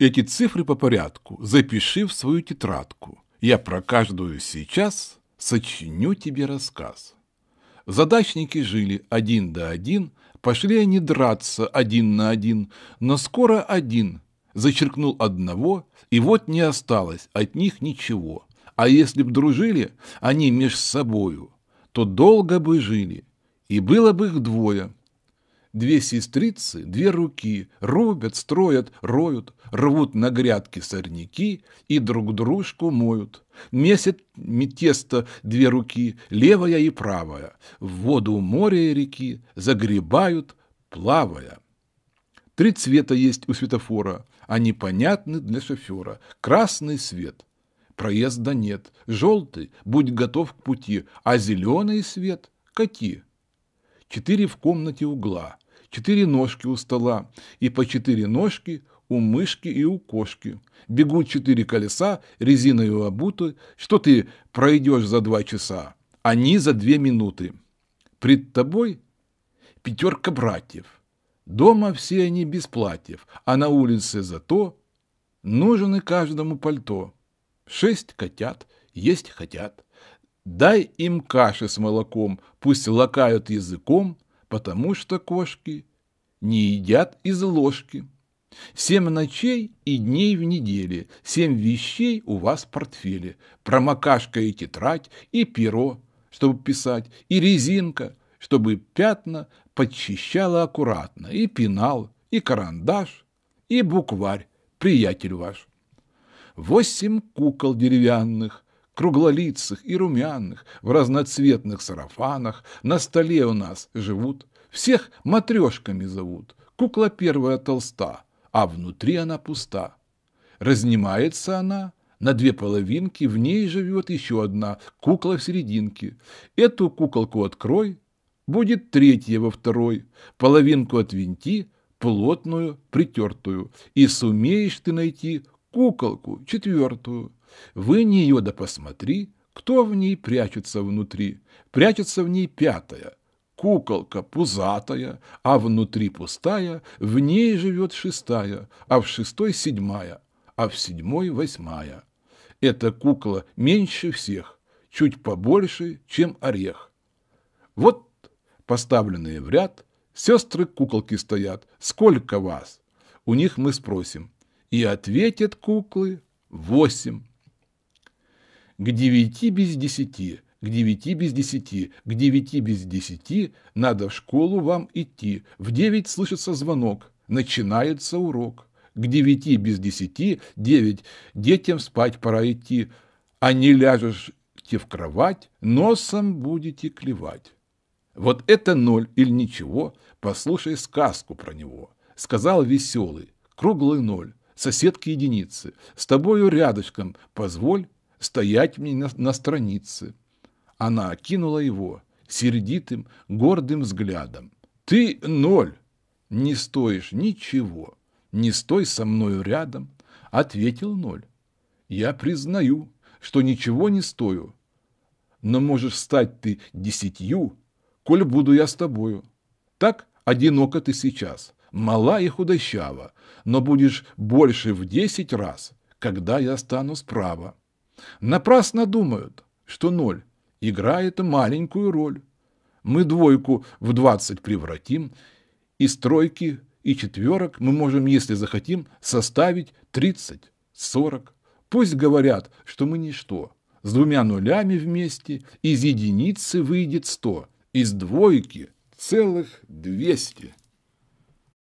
Эти цифры по порядку запиши в свою тетрадку. Я про каждую сейчас сочиню тебе рассказ. Задачники жили один до один, пошли они драться один на один, но скоро один зачеркнул одного, и вот не осталось от них ничего. А если б дружили они меж собою, то долго бы жили, и было бы их двое – Две сестрицы, две руки, рубят, строят, роют, рвут на грядки сорняки и друг дружку моют. месяц тесто две руки, левая и правая, в воду моря и реки загребают, плавая. Три цвета есть у светофора, они понятны для шофера. Красный свет, проезда нет, желтый, будь готов к пути, а зеленый свет, кати. Четыре в комнате угла, четыре ножки у стола, и по четыре ножки у мышки и у кошки. Бегут четыре колеса, резиною обуты, что ты пройдешь за два часа, а они за две минуты. Пред тобой пятерка братьев. Дома все они без платьев, а на улице зато нужен и каждому пальто. Шесть котят, есть хотят. Дай им каши с молоком, пусть лакают языком, потому что кошки не едят из ложки. Семь ночей и дней в неделе, семь вещей у вас в портфеле, промокашка и тетрадь, и перо, чтобы писать, и резинка, чтобы пятна подчищала аккуратно, и пенал, и карандаш, и букварь, приятель ваш. Восемь кукол деревянных, круглолицых и румяных, в разноцветных сарафанах, на столе у нас живут, всех матрешками зовут, кукла первая толста, а внутри она пуста. Разнимается она, на две половинки, в ней живет еще одна, кукла в серединке. Эту куколку открой, будет третья во второй, половинку отвинти, плотную, притертую, и сумеешь ты найти куколку четвертую. Вы не ее да посмотри, кто в ней прячется внутри. Прячется в ней пятая, куколка пузатая, а внутри пустая, в ней живет шестая, а в шестой седьмая, а в седьмой восьмая. Эта кукла меньше всех, чуть побольше, чем орех. Вот поставленные в ряд, сестры-куколки стоят, сколько вас? У них мы спросим, и ответят куклы восемь к девяти без десяти, к девяти без десяти, к девяти без десяти надо в школу вам идти, в девять слышится звонок, начинается урок. К девяти без десяти, девять, детям спать пора идти, а не ляжешь в кровать, носом будете клевать. Вот это ноль или ничего, послушай сказку про него. Сказал веселый, круглый ноль, соседки единицы, с тобою рядышком, позволь стоять мне на, на странице. Она окинула его сердитым, гордым взглядом. «Ты ноль! Не стоишь ничего! Не стой со мною рядом!» Ответил ноль. «Я признаю, что ничего не стою, но можешь стать ты десятью, коль буду я с тобою. Так одиноко ты сейчас, мала и худощава, но будешь больше в десять раз, когда я стану справа. Напрасно думают, что ноль играет маленькую роль. Мы двойку в двадцать превратим, и тройки и четверок мы можем, если захотим, составить тридцать, сорок. Пусть говорят, что мы ничто. С двумя нулями вместе из единицы выйдет сто, из двойки целых двести.